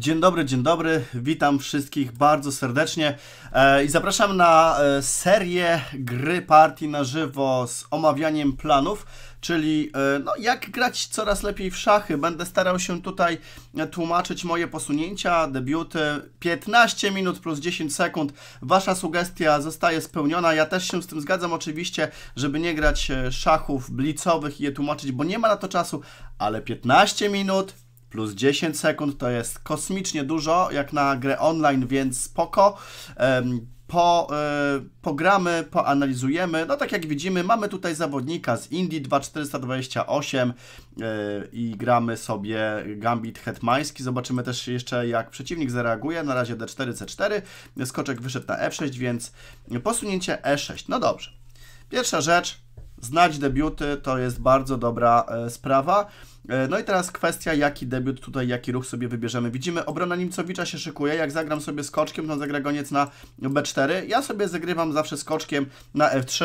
Dzień dobry, dzień dobry. Witam wszystkich bardzo serdecznie e, i zapraszam na e, serię gry partii na żywo z omawianiem planów, czyli e, no, jak grać coraz lepiej w szachy. Będę starał się tutaj tłumaczyć moje posunięcia, debiuty. 15 minut plus 10 sekund. Wasza sugestia zostaje spełniona. Ja też się z tym zgadzam oczywiście, żeby nie grać szachów blicowych i je tłumaczyć, bo nie ma na to czasu, ale 15 minut plus 10 sekund to jest kosmicznie dużo, jak na grę online, więc spoko. Po, yy, pogramy, poanalizujemy. No tak jak widzimy, mamy tutaj zawodnika z Indii 2428 yy, e, i gramy sobie Gambit Hetmański. Zobaczymy też jeszcze jak przeciwnik zareaguje. Na razie D4, C4. Skoczek wyszedł na F6, e więc posunięcie E6. No dobrze. Pierwsza rzecz, znać debiuty to jest bardzo dobra e, sprawa. E, no i teraz kwestia, jaki debiut tutaj, jaki ruch sobie wybierzemy. Widzimy, obrona Nimcowicza się szykuje, jak zagram sobie skoczkiem, to zagra goniec na B4. Ja sobie zagrywam zawsze skoczkiem na F3.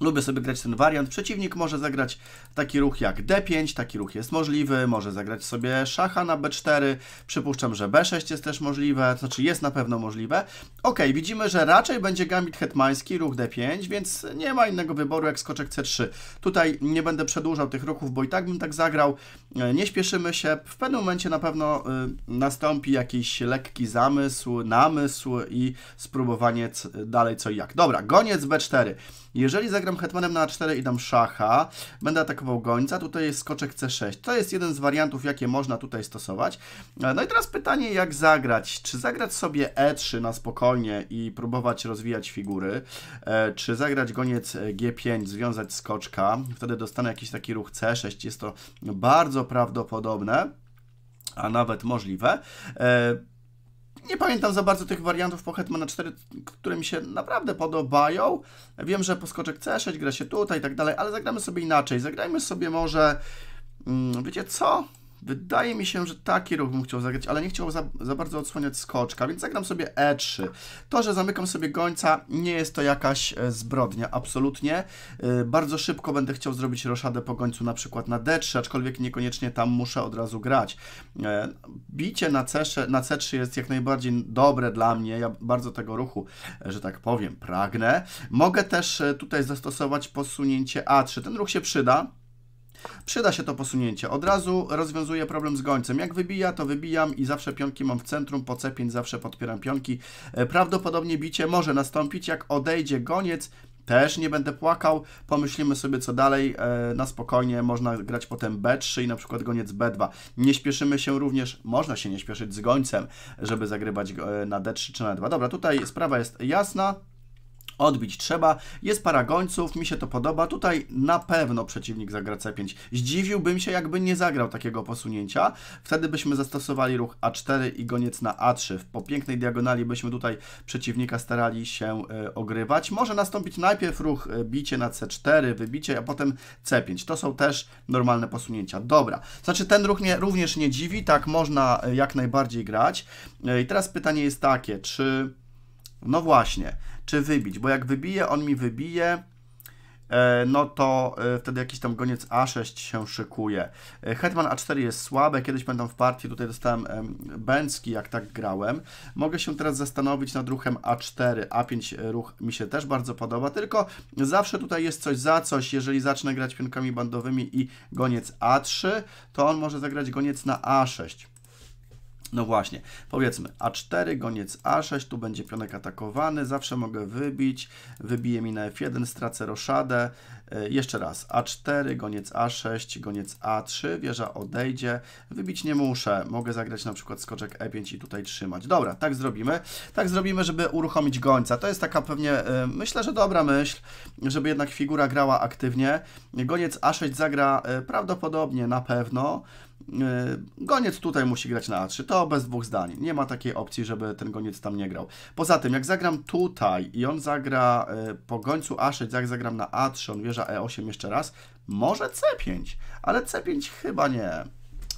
Lubię sobie grać ten wariant. Przeciwnik może zagrać taki ruch jak D5, taki ruch jest możliwy, może zagrać sobie szacha na B4, przypuszczam, że B6 jest też możliwe, znaczy jest na pewno możliwe. Ok, widzimy, że raczej będzie gambit hetmański, ruch D5, więc nie ma innego wyboru jak skoczek C3. Tutaj nie będę przedłużał tych ruchów, bo i tak bym tak zagrał. E, nie śpieszymy się, w pewnym momencie na pewno e, nastąpi jakiś lekki zamysł, namysł i spróbowanie dalej co i jak. Dobra, goniec B4. Jeżeli zagram hetmanem na A4 i dam szacha, będę atakował gońca, tutaj jest skoczek C6. To jest jeden z wariantów, jakie można tutaj stosować. E, no i teraz pytanie, jak zagrać? Czy zagrać sobie E3 na spokojnie i próbować rozwijać figury? E, czy zagrać goniec e, G5, związać skoczka? Wtedy dostanę jakiś taki ruch C6. Jest to bardzo prawdopodobne a nawet możliwe. Nie pamiętam za bardzo tych wariantów po Hetmana 4, które mi się naprawdę podobają. Wiem, że poskoczek C6 gra się tutaj i tak dalej, ale zagramy sobie inaczej. Zagrajmy sobie może... Mm, wiecie co? Wydaje mi się, że taki ruch bym chciał zagrać, ale nie chciał za, za bardzo odsłaniać skoczka, więc zagram sobie E3. To, że zamykam sobie gońca, nie jest to jakaś e, zbrodnia, absolutnie. E, bardzo szybko będę chciał zrobić roszadę po gońcu na przykład na D3, aczkolwiek niekoniecznie tam muszę od razu grać. E, bicie na, C, na C3 jest jak najbardziej dobre dla mnie, ja bardzo tego ruchu, że tak powiem, pragnę. Mogę też tutaj zastosować posunięcie A3, ten ruch się przyda, Przyda się to posunięcie. Od razu rozwiązuję problem z gońcem. Jak wybija, to wybijam i zawsze pionki mam w centrum, po C5 zawsze podpieram pionki. E, prawdopodobnie bicie może nastąpić, jak odejdzie goniec, też nie będę płakał, pomyślimy sobie co dalej, e, na spokojnie można grać potem B3 i na przykład goniec B2. Nie śpieszymy się również, można się nie śpieszyć z gońcem, żeby zagrywać e, na D3 czy na D2. Dobra, tutaj sprawa jest jasna. Odbić trzeba. Jest para gońców, mi się to podoba. Tutaj na pewno przeciwnik zagra C5. Zdziwiłbym się, jakby nie zagrał takiego posunięcia. Wtedy byśmy zastosowali ruch A4 i goniec na A3. Po pięknej diagonali byśmy tutaj przeciwnika starali się y, ogrywać. Może nastąpić najpierw ruch e, bicie na C4, wybicie, a potem C5. To są też normalne posunięcia. Dobra. Znaczy ten ruch mnie również nie dziwi. Tak można e, jak najbardziej grać. I teraz pytanie jest takie, czy... No właśnie czy wybić, bo jak wybije, on mi wybije, e, no to e, wtedy jakiś tam goniec A6 się szykuje. E, Hetman A4 jest słabe, kiedyś będę w partii, tutaj dostałem Bęcki, jak tak grałem. Mogę się teraz zastanowić nad ruchem A4, A5 ruch mi się też bardzo podoba, tylko zawsze tutaj jest coś za coś, jeżeli zacznę grać pionkami bandowymi i goniec A3, to on może zagrać goniec na A6 no właśnie, powiedzmy A4, goniec A6, tu będzie pionek atakowany, zawsze mogę wybić, wybije mi na F1, stracę roszadę. E, jeszcze raz, A4, goniec A6, goniec A3, wieża odejdzie, wybić nie muszę, mogę zagrać na przykład skoczek E5 i tutaj trzymać. Dobra, tak zrobimy, tak zrobimy, żeby uruchomić gońca. To jest taka pewnie, e, myślę, że dobra myśl, żeby jednak figura grała aktywnie. Goniec A6 zagra e, prawdopodobnie, na pewno, E, goniec tutaj musi grać na A3, to bez dwóch zdań. Nie ma takiej opcji, żeby ten goniec tam nie grał. Poza tym, jak zagram tutaj i on zagra e, po gońcu A6, jak zagram na A3, on wieża E8 jeszcze raz, może C5, ale C5 chyba nie.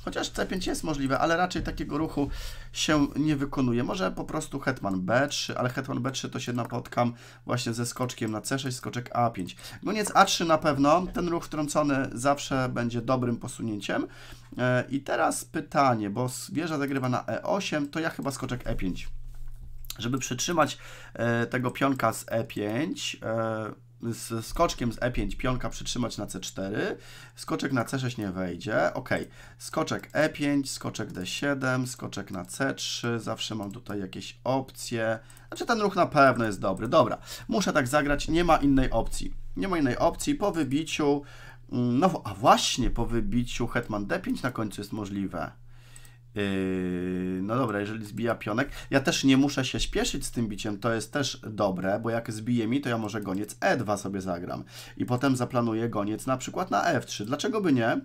Chociaż C5 jest możliwe, ale raczej takiego ruchu się nie wykonuje. Może po prostu hetman B3, ale hetman B3 to się napotkam właśnie ze skoczkiem na C6, skoczek A5. Goniec A3 na pewno, ten ruch wtrącony zawsze będzie dobrym posunięciem. E, I teraz pytanie, bo wieża zagrywa na E8, to ja chyba skoczek E5. Żeby przytrzymać e, tego pionka z E5, z skoczkiem z E5 pionka przytrzymać na C4, skoczek na C6 nie wejdzie, ok, skoczek E5, skoczek D7, skoczek na C3, zawsze mam tutaj jakieś opcje, znaczy ten ruch na pewno jest dobry, dobra, muszę tak zagrać, nie ma innej opcji, nie ma innej opcji, po wybiciu, mm, no a właśnie po wybiciu hetman D5 na końcu jest możliwe, Yy, no dobra, jeżeli zbija pionek, ja też nie muszę się śpieszyć z tym biciem, to jest też dobre, bo jak zbije mi, to ja może goniec E2 sobie zagram i potem zaplanuję goniec na przykład na F3. E Dlaczego by nie?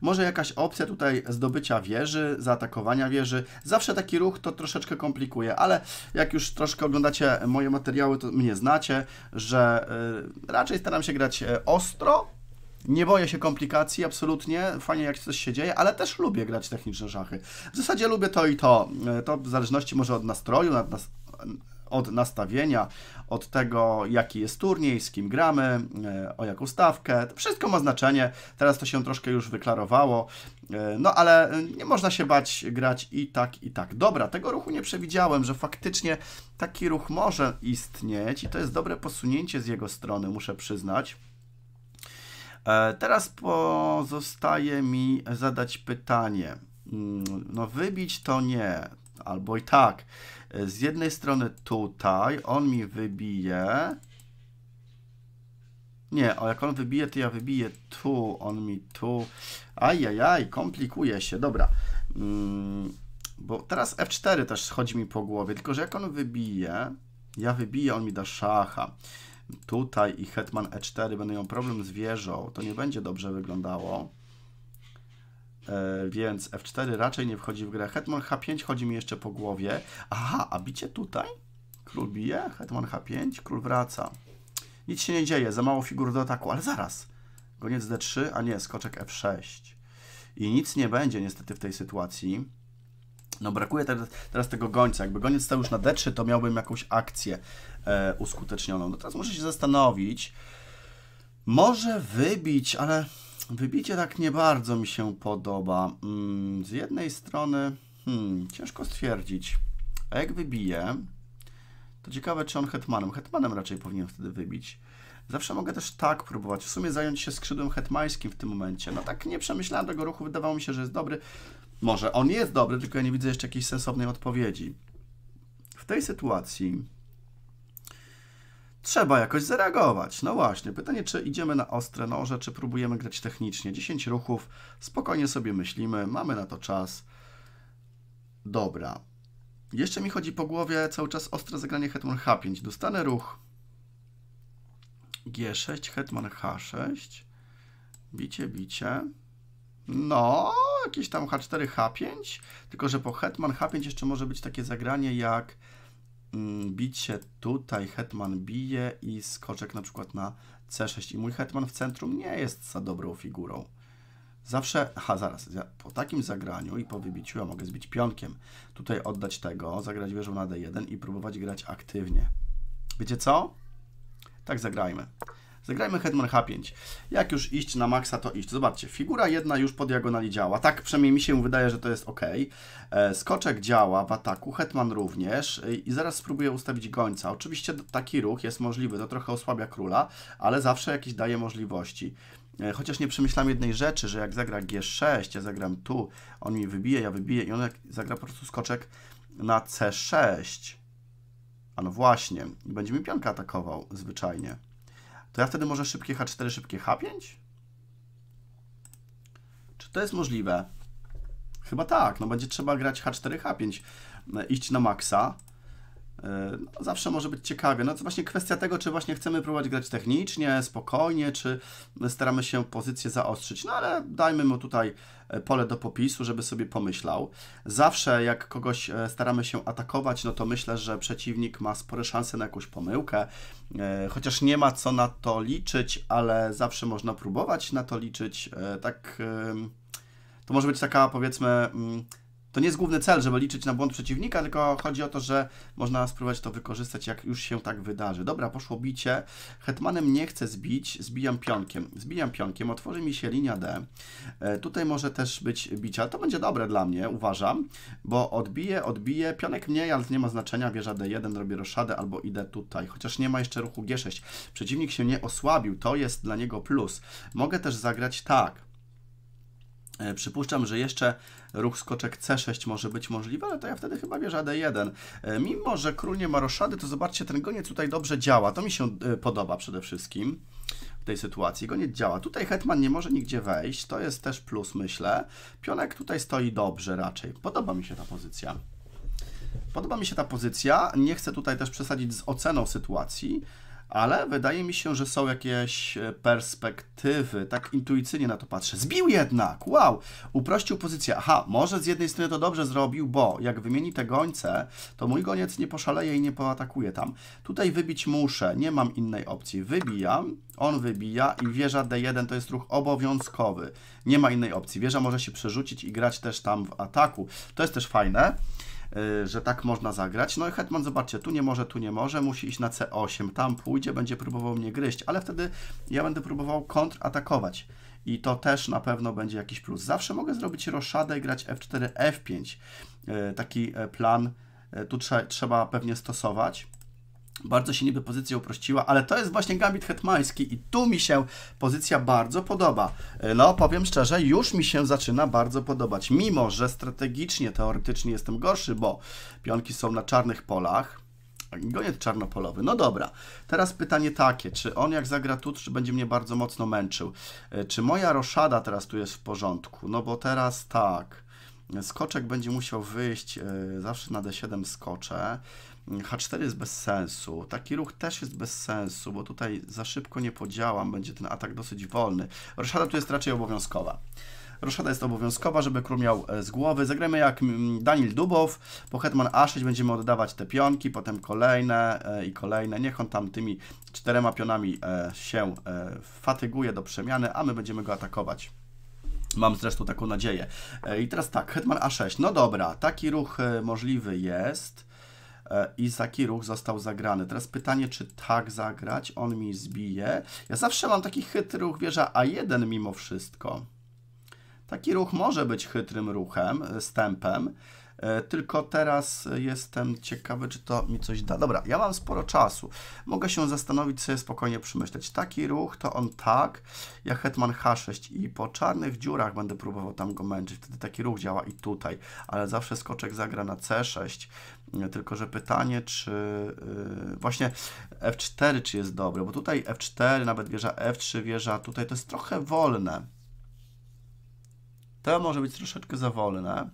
Może jakaś opcja tutaj zdobycia wieży, zaatakowania wieży. Zawsze taki ruch to troszeczkę komplikuje, ale jak już troszkę oglądacie moje materiały, to mnie znacie, że yy, raczej staram się grać e, ostro, nie boję się komplikacji, absolutnie. Fajnie, jak coś się dzieje, ale też lubię grać techniczne szachy. W zasadzie lubię to i to. E, to w zależności może od nastroju, od nastawienia, od tego, jaki jest turniej, z kim gramy, e, o jaką stawkę. To wszystko ma znaczenie. Teraz to się troszkę już wyklarowało. E, no ale nie można się bać grać i tak, i tak. Dobra, tego ruchu nie przewidziałem, że faktycznie taki ruch może istnieć i to jest dobre posunięcie z jego strony, muszę przyznać. E, teraz pozostaje mi zadać pytanie. Mm, no wybić to nie, albo i tak. Z jednej strony tutaj on mi wybije. Nie, o jak on wybije, to ja wybiję tu, on mi tu. Ajajaj, komplikuje się, dobra. Mm, bo teraz F4 też schodzi mi po głowie, tylko że jak on wybije, ja wybiję, on mi da szacha tutaj i hetman e4 będą miał problem z wieżą, to nie będzie dobrze wyglądało. E, więc f4 raczej nie wchodzi w grę. Hetman h5 chodzi mi jeszcze po głowie. Aha, a bicie tutaj? Król bije, hetman h5, król wraca. Nic się nie dzieje, za mało figur do ataku, ale zaraz. Goniec d3, a nie, skoczek f6. I nic nie będzie niestety w tej sytuacji. No brakuje teraz, teraz tego gońca. Jakby goniec stał już na d3, to miałbym jakąś akcję. E, uskutecznioną. No teraz muszę się zastanowić. Może wybić, ale wybicie tak nie bardzo mi się podoba. Mm, z jednej strony hmm, ciężko stwierdzić. A jak wybiję, to ciekawe, czy on hetmanem. Hetmanem raczej powinien wtedy wybić. Zawsze mogę też tak próbować. W sumie zająć się skrzydłem hetmańskim w tym momencie. No tak nie przemyślałem tego ruchu, wydawało mi się, że jest dobry. Może on jest dobry, tylko ja nie widzę jeszcze jakiejś sensownej odpowiedzi. W tej sytuacji trzeba jakoś zareagować. No właśnie, pytanie, czy idziemy na ostre noże, czy próbujemy grać technicznie. 10 ruchów, spokojnie sobie myślimy, mamy na to czas. Dobra. Jeszcze mi chodzi po głowie cały czas ostre zagranie hetman h5. Dostanę ruch g6, hetman h6. Bicie, bicie. No, jakieś tam h4, h5. Tylko, że po hetman h5 jeszcze może być takie zagranie jak Mm, bicie tutaj, hetman bije i skoczek na przykład na c6 i mój hetman w centrum nie jest za dobrą figurą. Zawsze, aha, zaraz, ja po takim zagraniu i po wybiciu ja mogę zbić pionkiem. Tutaj oddać tego, zagrać wieżą na d1 i próbować grać aktywnie. Wiecie co? Tak zagrajmy. Zagrajmy hetman h5. Jak już iść na maksa, to iść. Zobaczcie, figura jedna już po diagonali działa. Tak przynajmniej mi się wydaje, że to jest ok. E, skoczek działa w ataku, hetman również. E, I zaraz spróbuję ustawić gońca. Oczywiście taki ruch jest możliwy, to trochę osłabia króla, ale zawsze jakieś daje możliwości. E, chociaż nie przemyślam jednej rzeczy, że jak zagra G6, ja zagram tu, on mi wybije, ja wybiję i on zagra po prostu skoczek na C6. A no właśnie, będzie mi pionka atakował zwyczajnie to ja wtedy może szybkie H4, szybkie H5? Czy to jest możliwe? Chyba tak, no będzie trzeba grać H4, H5, e, iść na maksa no, zawsze może być ciekawie. No to właśnie kwestia tego, czy właśnie chcemy próbować grać technicznie, spokojnie, czy staramy się pozycję zaostrzyć. No ale dajmy mu tutaj e, pole do popisu, żeby sobie pomyślał. Zawsze jak kogoś e, staramy się atakować, no to myślę, że przeciwnik ma spore szanse na jakąś pomyłkę, chociaż nie ma co na to liczyć, ale zawsze można próbować na to liczyć. Tak, to może być taka powiedzmy mm, to nie jest główny cel, żeby liczyć na błąd przeciwnika, tylko chodzi o to, że można spróbować to wykorzystać, jak już się tak wydarzy. Dobra, poszło bicie. Hetmanem nie chcę zbić, zbijam pionkiem. Zbijam pionkiem, otworzy mi się linia D. E, tutaj może też być bicie, ale to będzie dobre dla mnie, uważam, bo odbiję, odbiję. Pionek mniej, ale nie ma znaczenia. Wieża D1, robię roszadę albo idę tutaj. Chociaż nie ma jeszcze ruchu G6. Przeciwnik się nie osłabił, to jest dla niego plus. Mogę też zagrać tak E, przypuszczam, że jeszcze ruch skoczek C6 może być możliwy, ale to ja wtedy chyba bierze D1. Mimo, że król nie ma roszady, to zobaczcie, ten goniec tutaj dobrze działa. To mi się e, podoba przede wszystkim w tej sytuacji. Goniec działa. Tutaj hetman nie może nigdzie wejść. To jest też plus, myślę. Pionek tutaj stoi dobrze raczej. Podoba mi się ta pozycja. Podoba mi się ta pozycja. Nie chcę tutaj też przesadzić z oceną sytuacji ale wydaje mi się, że są jakieś e, perspektywy. Tak intuicyjnie na to patrzę. Zbił jednak! Wow! Uprościł pozycję. Aha, może z jednej strony to dobrze zrobił, bo jak wymieni te gońce, to mój goniec nie poszaleje i nie poatakuje tam. Tutaj wybić muszę, nie mam innej opcji. Wybijam, on wybija i wieża D1 to jest ruch obowiązkowy. Nie ma innej opcji. Wieża może się przerzucić i grać też tam w ataku. To jest też fajne. Y, że tak można zagrać. No i Hetman, zobaczcie, tu nie może, tu nie może, musi iść na C8, tam pójdzie, będzie próbował mnie gryźć, ale wtedy ja będę próbował kontratakować i to też na pewno będzie jakiś plus. Zawsze mogę zrobić roszadę i grać F4, F5. Y, taki e, plan e, tu trzeba pewnie stosować. Bardzo się niby pozycja uprościła, ale to jest właśnie gambit hetmański i tu mi się pozycja bardzo podoba. E, no, powiem szczerze, już mi się zaczyna bardzo podobać. Mimo, że strategicznie, teoretycznie jestem gorszy, bo pionki są na czarnych polach. Goniec czarnopolowy. No dobra, teraz pytanie takie, czy on jak zagra tu, czy będzie mnie bardzo mocno męczył? E, czy moja roszada teraz tu jest w porządku? No bo teraz tak... Skoczek będzie musiał wyjść e, zawsze na D7 skocze. H4 jest bez sensu. Taki ruch też jest bez sensu, bo tutaj za szybko nie podziałam, będzie ten atak dosyć wolny. Roszada tu jest raczej obowiązkowa. Roszada jest obowiązkowa, żeby król miał e, z głowy. Zagramy jak mm, Daniel Dubow, po hetman A6 będziemy oddawać te pionki, potem kolejne e, i kolejne. Niech on tam tymi czterema pionami się fatyguje do przemiany, a my będziemy go atakować. Mam zresztą taką nadzieję. E, I teraz tak, Hetman A6. No dobra, taki ruch e, możliwy jest. E, I taki ruch został zagrany. Teraz pytanie, czy tak zagrać? On mi zbije. Ja zawsze mam taki chytry ruch wieża A1 mimo wszystko. Taki ruch może być chytrym ruchem, stępem. E, tylko teraz jestem ciekawy, czy to mi coś da. Dobra, ja mam sporo czasu. Mogę się zastanowić, sobie spokojnie przemyśleć. Taki ruch to on tak, ja Hetman H6 i po czarnych dziurach będę próbował tam go męczyć. Wtedy taki ruch działa i tutaj, ale zawsze skoczek zagra na C6. E, tylko, że pytanie, czy e, właśnie F4 czy jest dobre, bo tutaj F4, nawet wieża F3, wieża tutaj, to jest trochę wolne. To może być troszeczkę za wolne.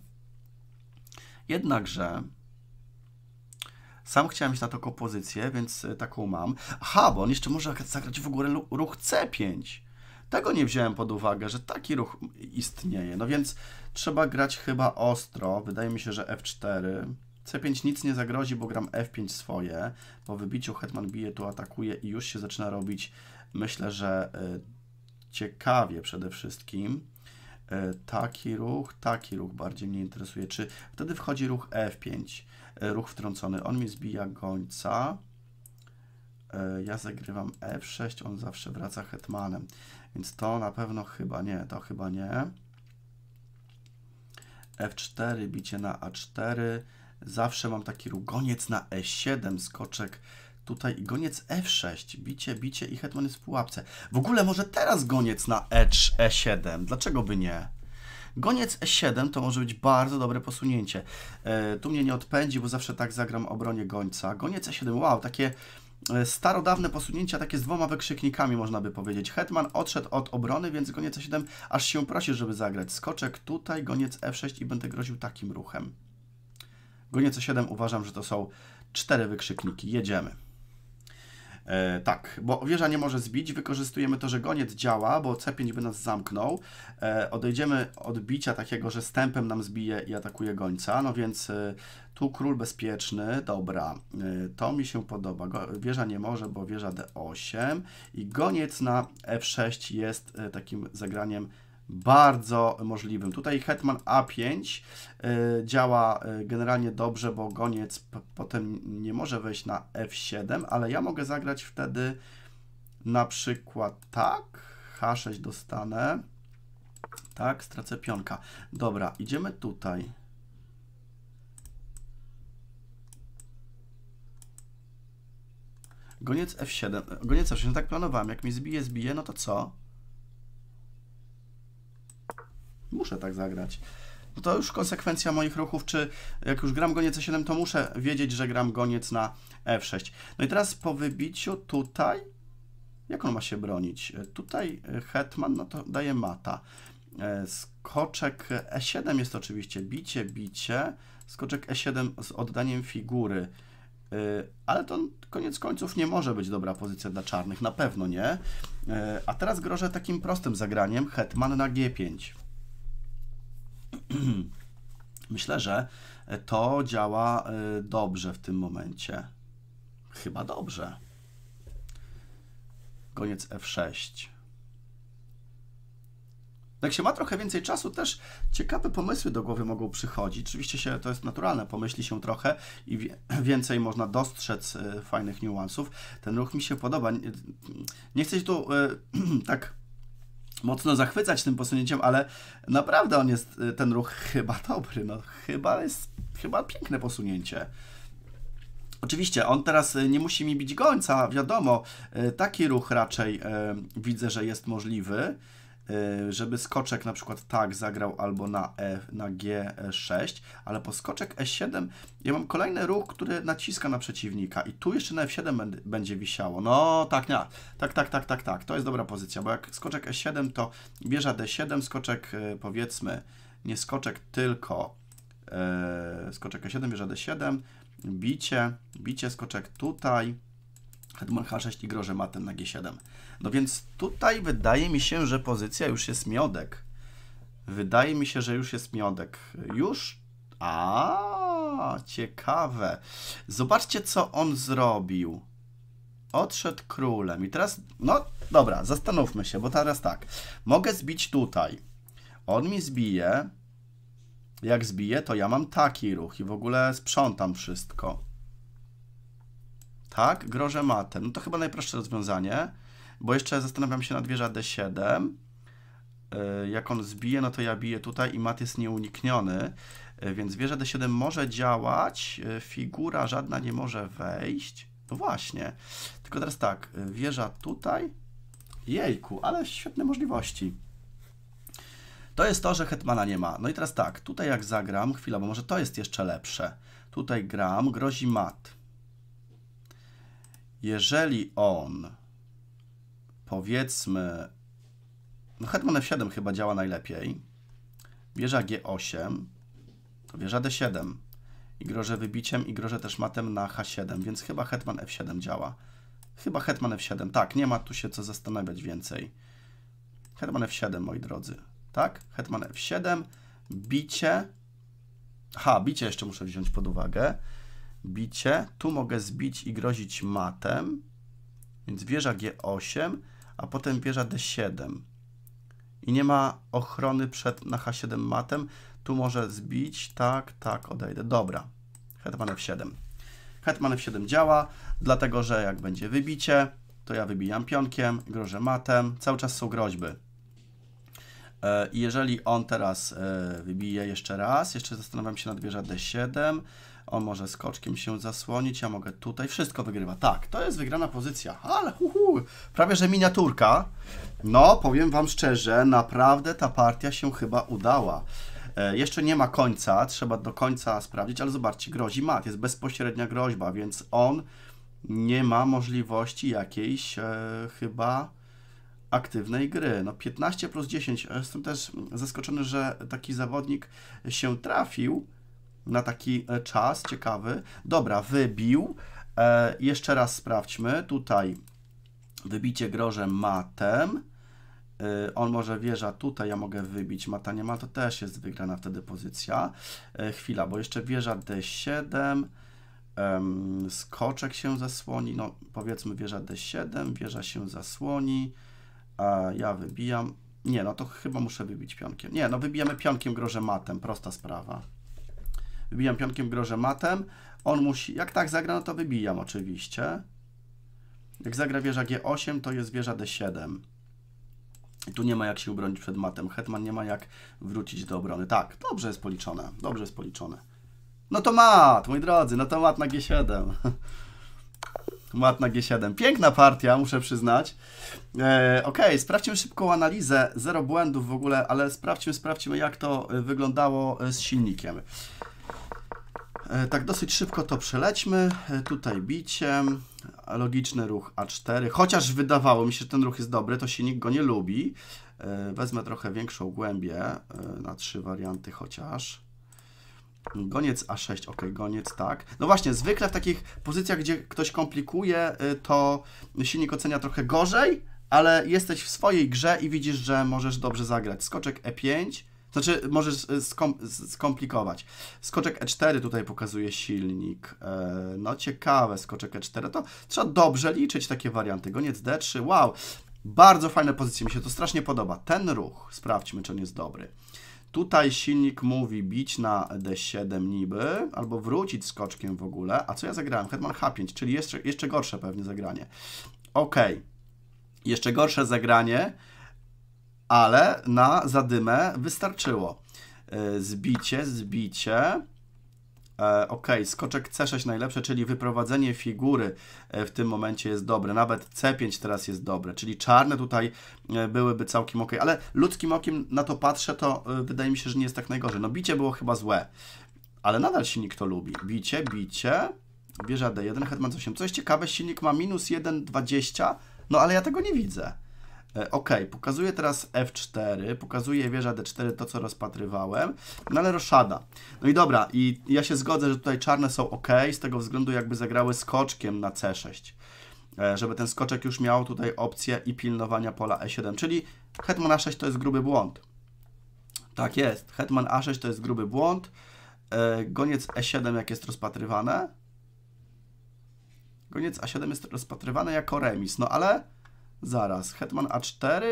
Jednakże sam chciałem mieć na to kompozycję, więc e, taką mam. Aha, bo on jeszcze może zagrać w ogóle ruch C5. Tego nie wziąłem pod uwagę, że taki ruch istnieje. No więc trzeba grać chyba ostro. Wydaje mi się, że F4. C5 nic nie zagrozi, bo gram F5 swoje. Po wybiciu Hetman bije, tu atakuje i już się zaczyna robić, myślę, że e, ciekawie przede wszystkim. E, taki ruch, taki ruch bardziej mnie interesuje. Czy wtedy wchodzi ruch F5, e, ruch wtrącony. On mi zbija gońca. E, ja zagrywam F6, on zawsze wraca hetmanem. Więc to na pewno chyba nie, to chyba nie. F4, bicie na A4. Zawsze mam taki ruch goniec na E7, skoczek Tutaj goniec f6, bicie, bicie i hetman jest w pułapce. W ogóle może teraz goniec na e7, e dlaczego by nie? Goniec E7 to może być bardzo dobre posunięcie. E, tu mnie nie odpędzi, bo zawsze tak zagram obronie gońca. Goniec E7, wow, takie e, starodawne posunięcia, takie z dwoma wykrzyknikami można by powiedzieć. Hetman odszedł od obrony, więc goniec E7 aż się prosi, żeby zagrać. Skoczek tutaj, goniec F6 i będę groził takim ruchem. Goniec E7 uważam, że to są cztery wykrzykniki. Jedziemy. E, tak, bo wieża nie może zbić, wykorzystujemy to, że goniec działa, bo C5 by nas zamknął. E, odejdziemy od bicia takiego, że stępem nam zbije i atakuje gońca, no więc e, tu król bezpieczny, dobra, e, to mi się podoba. Go, wieża nie może, bo wieża D8 i goniec na F6 jest e, takim zagraniem bardzo możliwym. Tutaj hetman A5 e, działa e, generalnie dobrze, bo goniec potem nie może wejść na F7, ale ja mogę zagrać wtedy na przykład tak, H6 dostanę, tak, stracę pionka. Dobra, idziemy tutaj. Goniec F7, e, goniec F7, no tak planowałem, jak mi zbije, zbije, no to co? muszę tak zagrać. No to już konsekwencja moich ruchów, czy jak już gram goniec e 7 to muszę wiedzieć, że gram goniec na F6. E no i teraz po wybiciu tutaj, jak on ma się bronić? Tutaj hetman, no to daje mata. E, skoczek E7 jest oczywiście bicie, bicie. Skoczek E7 z oddaniem figury. E, ale to koniec końców nie może być dobra pozycja dla czarnych, na pewno nie. A teraz grożę takim prostym zagraniem hetman na G5. Myślę, że to działa y, dobrze w tym momencie. Chyba dobrze. Koniec F6. Jak się ma trochę więcej czasu, też ciekawe pomysły do głowy mogą przychodzić. Oczywiście się, to jest naturalne, pomyśli się trochę i więcej można dostrzec y, fajnych niuansów. Ten ruch mi się podoba. Nie, nie chcę się tu y, tak mocno zachwycać tym posunięciem, ale naprawdę on jest, y, ten ruch chyba dobry, no chyba jest, chyba piękne posunięcie. Oczywiście, on teraz y, nie musi mi bić gońca, wiadomo, y, taki ruch raczej widzę, że jest możliwy. Y, żeby skoczek na przykład tak zagrał albo na E, na G6, e ale po skoczek E7 ja mam kolejny ruch, który naciska na przeciwnika i tu jeszcze na F7 będzie wisiało. No tak, nie. tak, tak, tak, tak, tak, to jest dobra pozycja, bo jak skoczek E7 to wieża D7, skoczek y, powiedzmy, nie skoczek tylko y, e, skoczek E7, wieża D7, bicie, bicie skoczek tutaj, Hetman H6 i groże matem na G7. No więc tutaj wydaje mi się, że pozycja już jest miodek. Wydaje mi się, że już jest miodek. Już? A, ciekawe. Zobaczcie, co on zrobił. Odszedł królem i teraz, no dobra, zastanówmy się, bo teraz tak. Mogę zbić tutaj. On mi zbije. Jak zbije, to ja mam taki ruch i w ogóle sprzątam wszystko tak, grożę matem. No to chyba najprostsze rozwiązanie, bo jeszcze zastanawiam się nad wieża d7. E, jak on zbije, no to ja biję tutaj i mat jest nieunikniony, e, więc wieża d7 może działać, e, figura żadna nie może wejść. No właśnie, tylko teraz tak, wieża tutaj, jejku, ale świetne możliwości. To jest to, że hetmana nie ma. No i teraz tak, tutaj jak zagram, chwila, bo może to jest jeszcze lepsze. Tutaj gram, grozi mat jeżeli on, powiedzmy, no hetman f7 chyba działa najlepiej, wieża g8, to wieża d7 i grożę wybiciem i grożę też matem na h7, więc chyba hetman f7 działa. Chyba hetman f7, tak, nie ma tu się co zastanawiać więcej. Hetman f7, moi drodzy, tak? Hetman f7, bicie, ha, bicie jeszcze muszę wziąć pod uwagę, bicie. Tu mogę zbić i grozić matem. Więc wieża G8, a potem wieża D7. I nie ma ochrony przed na H7 matem. Tu może zbić. Tak, tak, odejdę. Dobra. Hetman F7. Hetman F7 działa, dlatego że jak będzie wybicie, to ja wybijam pionkiem, grożę matem. Cały czas są groźby. E, I jeżeli on teraz e, wybije jeszcze raz, jeszcze zastanawiam się nad wieża D7, on może skoczkiem się zasłonić, ja mogę tutaj. Wszystko wygrywa. Tak, to jest wygrana pozycja. Ale huhu, prawie że miniaturka. No, powiem Wam szczerze, naprawdę ta partia się chyba udała. E, jeszcze nie ma końca, trzeba do końca sprawdzić, ale zobaczcie, grozi mat, jest bezpośrednia groźba, więc on nie ma możliwości jakiejś e, chyba aktywnej gry. No 15 plus 10, e, jestem też zaskoczony, że taki zawodnik się trafił, na taki e, czas ciekawy. Dobra, wybił. E, jeszcze raz sprawdźmy. Tutaj wybicie grożem matem. E, on może wieża tutaj, ja mogę wybić mata nie ma, to też jest wygrana wtedy pozycja. E, chwila, bo jeszcze wieża d7, skoczek się zasłoni, no powiedzmy wieża d7, wieża się zasłoni, a ja wybijam. Nie, no to chyba muszę wybić pionkiem. Nie, no wybijamy pionkiem grożem matem, prosta sprawa. Wybijam pionkiem, grożę matem. On musi, jak tak zagra, no to wybijam oczywiście. Jak zagra wieża G8, to jest wieża D7. tu nie ma jak się ubronić przed matem. Hetman nie ma jak wrócić do obrony. Tak, dobrze jest policzone. Dobrze jest policzone. No to mat, moi drodzy, no to mat na G7. Mat na G7. Piękna partia, muszę przyznać. E, ok, sprawdźmy szybką analizę. Zero błędów w ogóle, ale sprawdźmy, sprawdźmy jak to e, wyglądało e, z silnikiem. E, tak dosyć szybko to przelećmy. E, tutaj bicie, logiczny ruch A4. Chociaż wydawało mi się, że ten ruch jest dobry, to się nikt go nie lubi. E, wezmę trochę większą głębię na trzy warianty chociaż. Goniec A6, ok, goniec, tak. No właśnie, zwykle w takich pozycjach, gdzie ktoś komplikuje, to silnik ocenia trochę gorzej, ale jesteś w swojej grze i widzisz, że możesz dobrze zagrać. Skoczek E5, znaczy, możesz e, skom skomplikować. Skoczek E4 tutaj pokazuje silnik. E, no ciekawe, skoczek E4. To trzeba dobrze liczyć takie warianty. Goniec D3, wow. Bardzo fajne pozycje, mi się to strasznie podoba. Ten ruch, sprawdźmy, czy on jest dobry. Tutaj silnik mówi bić na D7 niby, albo wrócić skoczkiem w ogóle. A co ja zagrałem? Hetman H5, czyli jeszcze, jeszcze gorsze pewnie zagranie. Okej. Okay. Jeszcze gorsze zagranie ale na zadymę wystarczyło. E, zbicie, zbicie. E, ok, skoczek C6 najlepsze, czyli wyprowadzenie figury e, w tym momencie jest dobre. Nawet C5 teraz jest dobre, czyli czarne tutaj byłyby całkiem ok, ale ludzkim okiem na to patrzę, to wydaje mi się, że nie jest tak najgorzej. No bicie było chyba złe, ale nadal silnik to lubi. Bicie, bicie, bierze D1, hetman 8 Co jest ciekawe, silnik ma minus 1,20, no ale ja tego nie widzę. E, ok, pokazuję teraz F4, pokazuję wieża D4, to co rozpatrywałem, no ale roszada. No i dobra, i ja się zgodzę, że tutaj czarne są ok, z tego względu jakby zagrały skoczkiem na C6 e, żeby ten skoczek już miał tutaj opcję i pilnowania pola E7, czyli hetman A6 to jest gruby błąd. Tak jest, hetman A6 to jest gruby błąd, e, goniec E7 jak jest rozpatrywane, goniec A7 jest rozpatrywane jako remis, no ale Zaraz, hetman a4,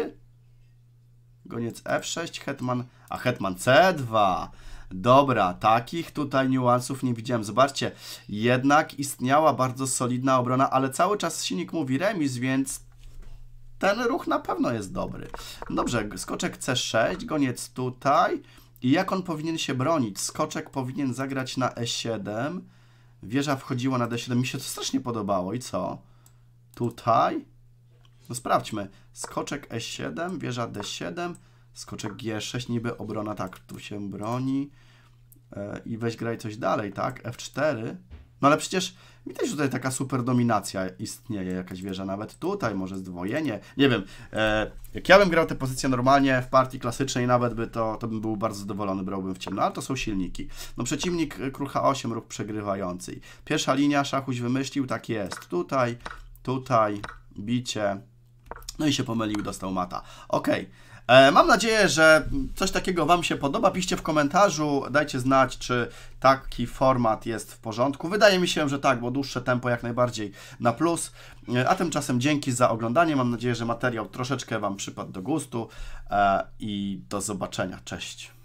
goniec f6, hetman, a hetman c2. Dobra, takich tutaj niuansów nie widziałem. Zobaczcie, jednak istniała bardzo solidna obrona, ale cały czas silnik mówi remis, więc ten ruch na pewno jest dobry. Dobrze, skoczek c6, goniec tutaj. I jak on powinien się bronić? Skoczek powinien zagrać na e7. Wieża wchodziła na d7. Mi się to strasznie podobało. I co? Tutaj? no sprawdźmy. Skoczek E7, wieża D7, skoczek G6, niby obrona tak, tu się broni. E, I weź graj coś dalej, tak? F4. No ale przecież widać, że tutaj taka super dominacja istnieje, jakaś wieża nawet tutaj, może zdwojenie, nie wiem. E, jak ja bym grał tę pozycję normalnie w partii klasycznej nawet, by to, to bym był bardzo zadowolony, brałbym w ciemno, ale to są silniki. No przeciwnik e, krucha 8, ruch przegrywający. Pierwsza linia, szachuś wymyślił, tak jest, tutaj, tutaj, bicie, no i się pomylił, dostał mata. Okej. Okay. E, mam nadzieję, że coś takiego Wam się podoba. Piszcie w komentarzu, dajcie znać, czy taki format jest w porządku. Wydaje mi się, że tak, bo dłuższe tempo jak najbardziej na plus. E, a tymczasem dzięki za oglądanie. Mam nadzieję, że materiał troszeczkę Wam przypadł do gustu e, i do zobaczenia. Cześć.